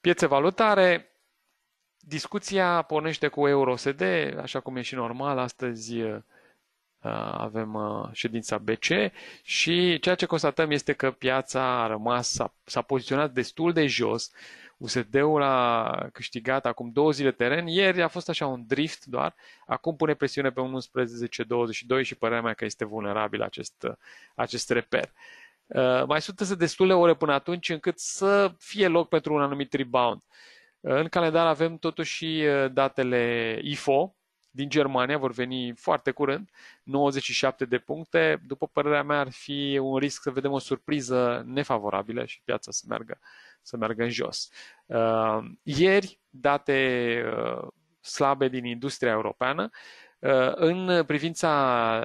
Piețe valutare, discuția pornește cu EUROSD, așa cum e și normal, astăzi uh, avem uh, ședința BC și ceea ce constatăm este că piața a rămas, s-a, s-a poziționat destul de jos, USD-ul a câștigat acum două zile teren, ieri a fost așa un drift doar, acum pune presiune pe 11.22 și părerea mea că este vulnerabil acest, uh, acest reper. Uh, Uh, mai sunt însă destule ore până atunci încât să fie loc pentru un anumit rebound. Uh, în calendar avem totuși uh, datele IFO din Germania, vor veni foarte curând, 97 de puncte. După părerea mea ar fi un risc să vedem o surpriză nefavorabilă și piața să meargă, să meargă în jos. Ieri, date slabe din industria europeană, în privința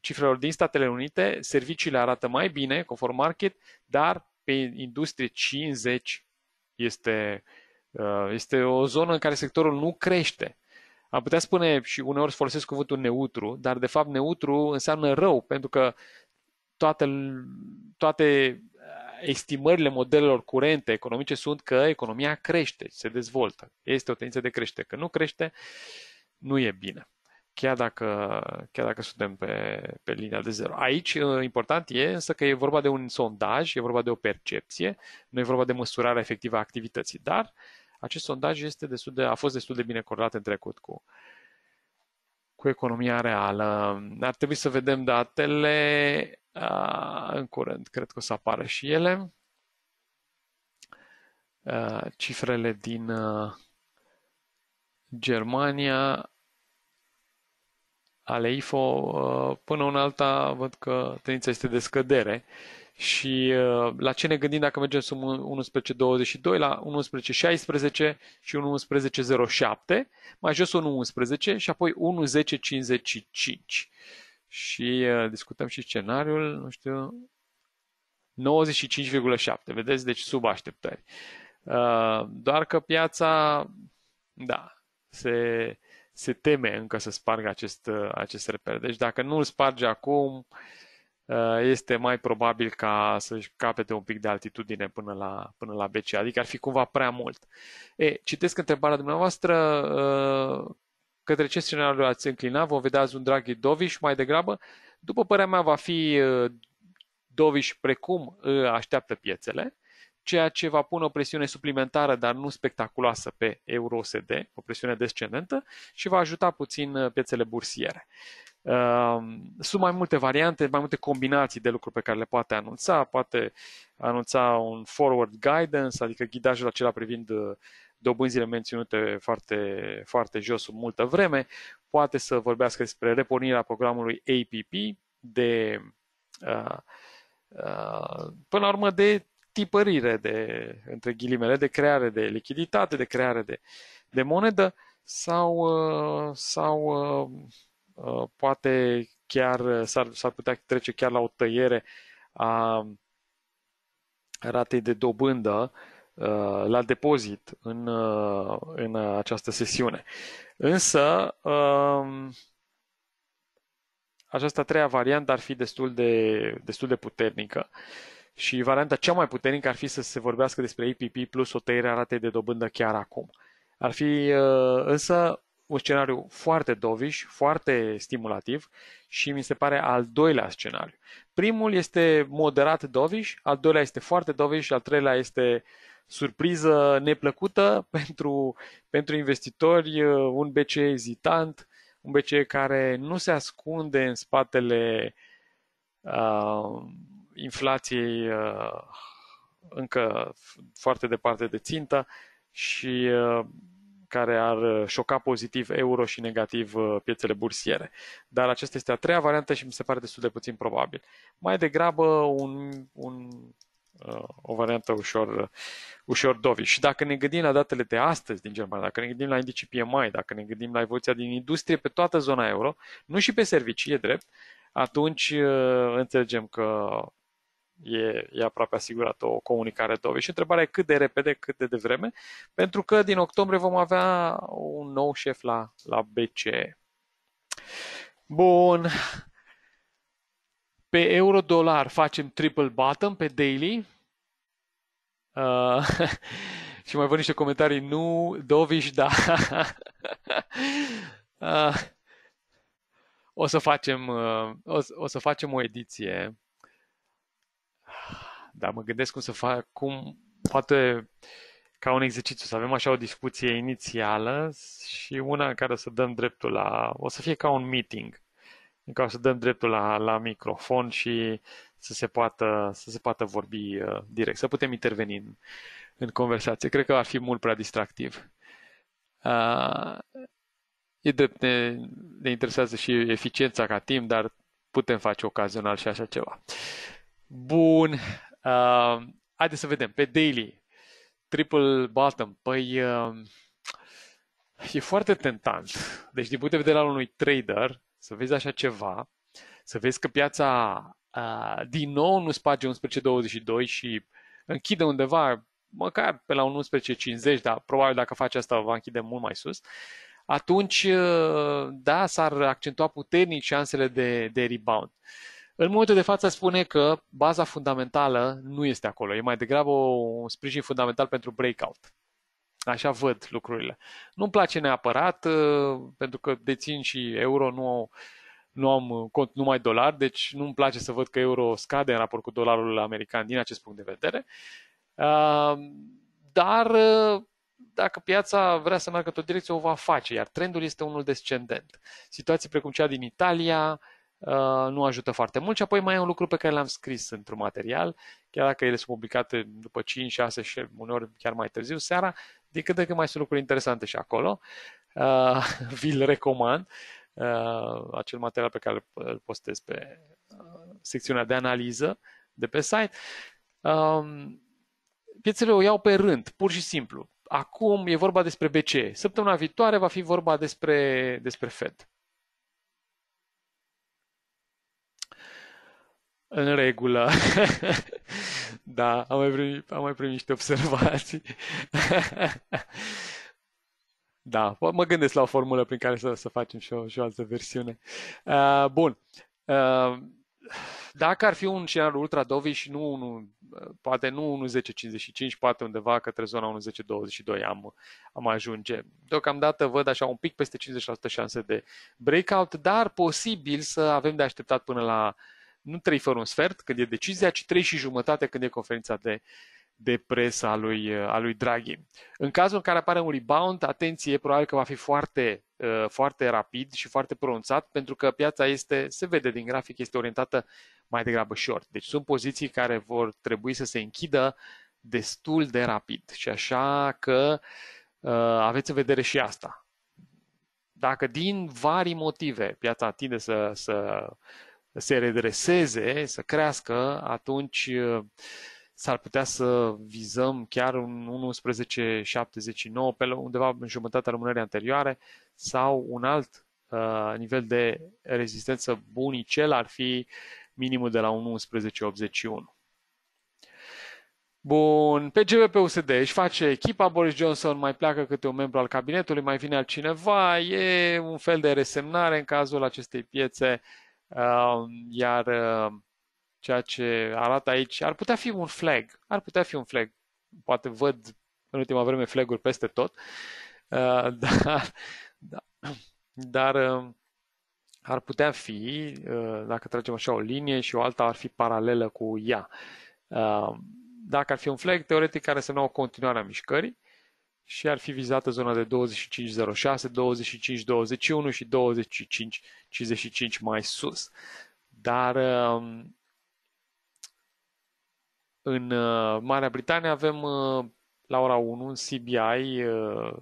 cifrelor din Statele Unite, serviciile arată mai bine, conform market, dar pe industrie 50 este, uh, este o zonă în care sectorul nu crește. Am putea spune și uneori folosesc cuvântul neutru, dar de fapt neutru înseamnă rău, pentru că toate, toate uh, estimările modelelor curente economice sunt că economia crește, se dezvoltă. Este o tendință de creștere. Că nu crește, nu e bine chiar dacă, chiar dacă suntem pe, pe linia de zero. Aici uh, important e însă că e vorba de un sondaj, e vorba de o percepție, nu e vorba de măsurarea efectivă a activității, dar acest sondaj este destul de, a fost destul de bine corelat în trecut cu, cu economia reală. Ar trebui să vedem datele a, uh, în curând, cred că o să apară și ele. A, uh, cifrele din a, Germania ale IFO, uh, până în alta văd că tendința este de scădere și uh, la ce ne gândim dacă mergem sub 11.22, la 11.16 și 11.07, mai jos 1.11 și apoi 1.10.55. Și uh, discutăm și scenariul, nu știu, 95,7, vedeți, deci sub așteptări. Doar că piața, da, se se teme încă să spargă acest, uh, acest reper. Deci dacă nu îl sparge acum, uh, este mai probabil ca să-și capete un pic de altitudine până la, până la BC, adică ar fi cumva prea mult. E, citesc întrebarea dumneavoastră, uh, către ce scenariu ați înclina? Vom vedea azi un Draghi Doviș mai degrabă? După părerea mea va fi Doviș precum așteaptă piețele, ceea ce va pune o presiune suplimentară, dar nu spectaculoasă, pe euro USD o presiune descendentă, și va ajuta puțin uh, piețele bursiere. Um, sunt mai multe variante, mai multe combinații de lucruri pe care le poate anunța. Poate anunța un forward guidance, adică ghidajul acela privind uh, dobânzile menționate foarte, foarte jos sub multă vreme. Poate să vorbească despre reponirea programului APP de uh, Până la urmă, de tipărire de, între ghilimele, de creare de lichiditate, de creare de, de monedă sau, uh, sau uh, uh, poate chiar s-ar, s-ar putea trece chiar la o tăiere a ratei de dobândă la depozit în, în această sesiune. Însă, um, această treia variantă ar fi destul de, destul de puternică. Uh, și varianta cea mai puternică ar fi să se vorbească despre APP plus o tăiere a ratei de dobândă chiar acum. Ar fi uh, însă un scenariu foarte doviș, foarte stimulativ și mi se pare al doilea scenariu. Primul este moderat doviș, al doilea este foarte doviș și al treilea este surpriză neplăcută pentru, pentru investitori, uh, un BC ezitant, un BC care nu se ascunde în spatele uh, inflației uh, încă foarte departe de țintă și uh, care ar șoca pozitiv euro și negativ uh, piețele bursiere. Dar aceasta este a treia variantă și mi se pare destul de puțin probabil. Mai degrabă un, un, o variantă ușor, ușor dovi. Și dacă ne gândim la datele de astăzi din Germania, dacă ne gândim la indicii PMI, dacă ne gândim la evoluția din industrie pe toată zona euro, nu și pe servicii, e drept, atunci înțelegem că e, e aproape asigurată o comunicare Adobe. Și întrebarea e cât de repede, cât de devreme, pentru că din octombrie vom avea un nou șef la, la BCE. Bun. Pe euro-dolar facem triple bottom pe daily. Uh, și mai văd niște comentarii. Nu, dovish da. uh, o să facem, uh, o, o să facem o ediție dar mă gândesc cum să fac, cum poate ca un exercițiu, să avem așa o discuție inițială și una în care să dăm dreptul la, o să fie ca un meeting, în care să dăm dreptul la, la microfon și să se poată, să se poată vorbi uh, direct, să putem interveni în, în conversație. Cred că ar fi mult prea distractiv. Uh, e drept, ne, ne interesează și eficiența ca timp, dar putem face ocazional și așa ceva. Bun, Uh, haideți să vedem. Pe daily, triple bottom, păi uh, e foarte tentant. Deci din punct de vedere al unui trader, să vezi așa ceva, să vezi că piața uh, din nou nu sparge 11.22 și închide undeva măcar pe la 11.50, dar probabil dacă faci asta va închide mult mai sus, atunci, ehm, da, s-ar accentua puternic șansele de, de rebound. Uh, în momentul de față spune că baza fundamentală nu este acolo, e mai degrabă un sprijin fundamental pentru breakout. Așa văd lucrurile. Nu-mi place neapărat, ă, pentru că dețin și euro, nu, nu am cont numai dolar, deci nu-mi place să văd că euro scade în raport cu dolarul american din acest punct de vedere. Ă, dar ă, dacă piața vrea să meargă într-o direcție, o va face, iar trendul este unul descendent. Situații precum cea din Italia, Uh, nu ajută foarte mult și apoi mai e un lucru pe care l-am scris într-un material, chiar dacă ele sunt publicate după 5, 6 și uneori chiar mai târziu seara, de cât de mai sunt lucruri interesante și acolo. Uh, vi-l recomand, uh, acel material pe care îl postez pe secțiunea de analiză de pe site. Um, piețele o iau pe rând, pur și simplu. Acum e vorba despre BCE. Săptămâna viitoare va fi vorba despre, despre Fed. În regulă. da, am mai primit, am mai primit niște observații. da, mă gândesc la o formulă prin care să, să facem și o, și o altă versiune. Uh, bun. Uh, dacă ar fi un scenariu ultra dovi și nu unul, uh, poate nu 1.10.55, poate undeva către zona 1.10.22 am, am ajunge. Deocamdată văd așa un pic peste 50% șanse de breakout, dar posibil să avem de așteptat până la uh, nu trei fără un sfert când e decizia, ci trei și jumătate când e conferința de, de presă a lui, a lui Draghi. În cazul în care apare un rebound, atenție, probabil că va fi foarte, uh, foarte rapid și foarte pronunțat, pentru că piața este, se vede din grafic, este orientată mai degrabă short. Deci sunt poziții care vor trebui să se închidă destul de rapid și așa că uh, aveți în vedere și asta. Dacă din vari motive piața tinde să, să se redreseze, să crească, atunci uh, s-ar putea să vizăm chiar un 11,79 pe undeva în jumătatea rămânării anterioare sau un alt uh, nivel de rezistență bunicel ar fi minimul de la 11,81. Bun, pe GBP USD își face echipa, Boris Johnson mai pleacă câte un membru al cabinetului, mai vine altcineva, e un fel de resemnare în cazul acestei piețe Ehm, iar ehm, ceea ce arată aici ar putea fi un flag, ar putea fi un flag. Poate văd în ultima vreme flag peste tot, ehm, dar, da, dar ar putea fi, dacă tragem așa o linie și o alta ar fi paralelă cu ea. Dacă ar fi un flag, teoretic ar însemna o continuare a mișcării, și ar fi vizată zona de 2506, 2521 și 2555 mai sus. Dar um, în uh, Marea Britanie avem uh, la ora 1 un CBI uh,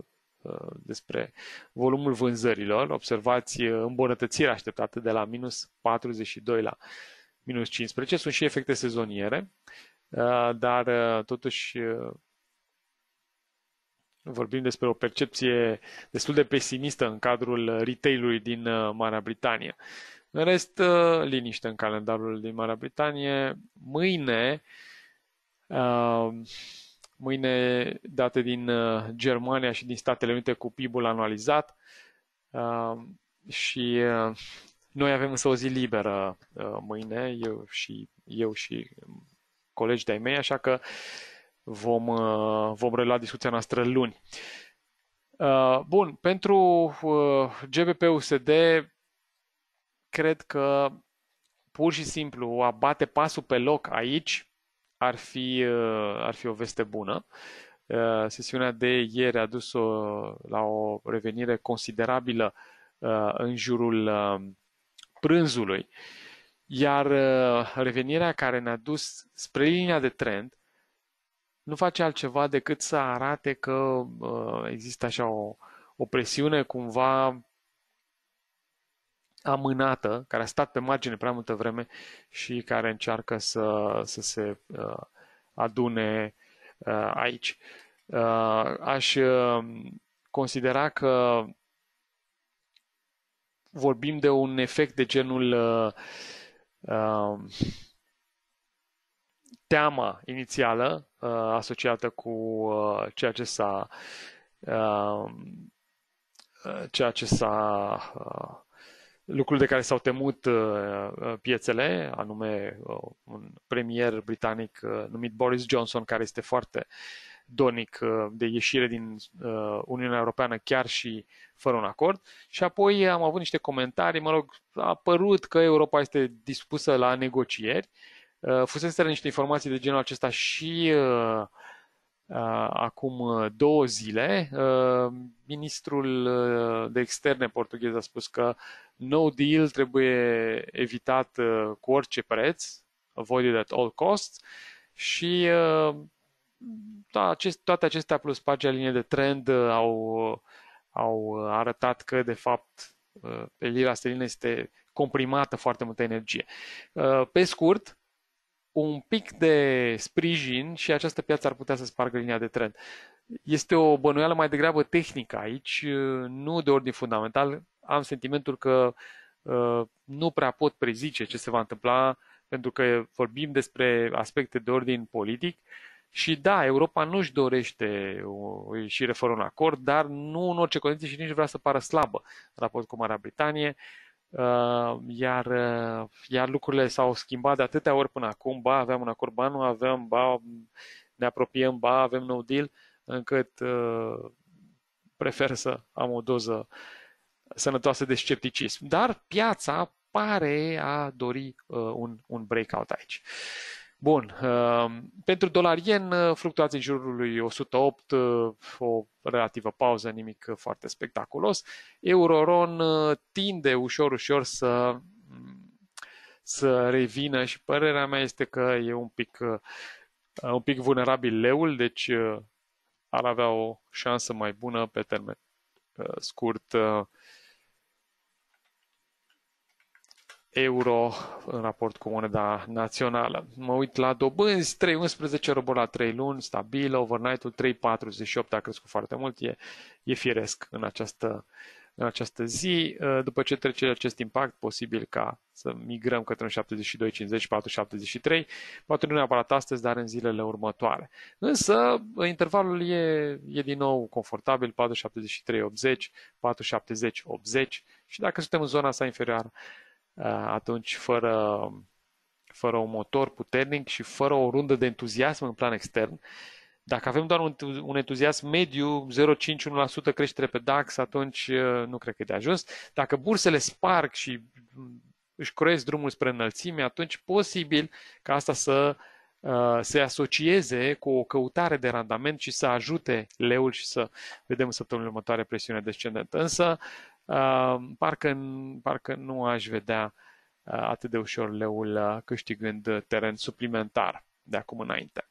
despre volumul vânzărilor. Observați îmbunătățirea așteptată de la minus 42 la minus 15. Sunt și efecte sezoniere, dar totuși vorbim despre o percepție destul de pesimistă în cadrul uh, retailului din uh, Marea Britanie. În rest, uh, liniște în calendarul din Marea Britanie. Mâine, mâine date din Germania și din Statele Unite cu PIB-ul anualizat și noi avem însă o zi liberă mâine, eu și, eu și um, colegi de-ai mei, așa că uh, vom, uh, vom relua discuția noastră luni. Uh, bun, pentru uh, GBP-USD cred că pur și simplu a bate pasul pe loc aici ar fi, ar fi o veste bună. Sesiunea de ieri a dus -o la o revenire considerabilă în jurul prânzului, iar revenirea care ne-a dus spre linia de trend nu face altceva decât să arate că uh, există așa o, o presiune cumva amânată, care a stat pe margine prea multă vreme și care încearcă să, să se uh, adune uh, aici. Uh, aș uh, considera că vorbim de un efect de genul uh, uh, teama inițială Uh, asociată cu uh, ceea ce s-a um, uh, ceea ce s-a lucrul de care s-au temut piețele, anume un premier britanic numit Boris Johnson, care este foarte donic de ieșire din Uniunea Europeană chiar și fără un acord. Și apoi am avut niște comentarii, mă rog, a apărut că Europa este dispusă la negocieri. Uh, Uh, Fuseseră niște informații de genul acesta și uh, uh, acum două zile. Ministrul de externe portughez a spus că no deal trebuie evitat cu orice preț, avoided at all costs, și da, acest, toate acestea plus pagina linie de trend au, au arătat că, de fapt, pe lira sterlină este comprimată foarte multă energie. Pe scurt, un pic de sprijin și această piață ar putea să spargă linia de trend. Este o bănuială mai degrabă tehnică aici, nu de ordin fundamental. Am sentimentul că uh, nu prea pot prezice ce se va întâmpla, pentru că vorbim despre aspecte de ordin politic. Și da, Europa nu-și dorește o ieșire fără un acord, dar nu în orice condiție și nici vrea să pară slabă în raport cu Marea Britanie. Uh, Uh, iar, uh, iar lucrurile s-au schimbat de atâtea ori până acum, ba aveam un acord, ba nu aveam, ba ne apropiem, ba avem nou deal, încât uh, prefer să am o doză sănătoasă de scepticism. Dar piața pare a dori uh, un, un breakout aici. Bun, uh, pentru dolar yen uh, fluctuații în jurul lui 108, uh, o relativă pauză, nimic foarte spectaculos. Euroron tinde ușor ușor să să revină și părerea mea este că e un pic un pic vulnerabil leul, deci ar avea o șansă mai bună pe termen scurt euro în raport cu moneda națională. Mă uit la dobânzi, 3,11 euro la 3 luni, stabil, overnight-ul 3,48 a crescut foarte mult, e, e firesc în această, în această zi. Uh, după ce trece acest impact, posibil ca să migrăm către un 4, 73, poate nu neapărat astăzi, dar în zilele următoare. Însă, intervalul e, e din nou confortabil, 4,73,80, 80 și dacă suntem în zona sa inferioară, Eh, atunci fără, fără un motor puternic și fără o rundă de entuziasm în plan extern. Dacă avem doar un, entuziasm mediu, 0,5-1% creștere pe DAX, atunci eh, nu cred că e de ajuns. Dacă bursele sparg și mm, își croiesc drumul spre înălțime, atunci posibil ca asta să eh, se asocieze cu o căutare de randament și să ajute leul și să vedem în săptămâna următoare presiune descendentă. Însă, parcă, parcă nu aș vedea atât de ușor leul câștigând uh, teren suplimentar de acum înainte.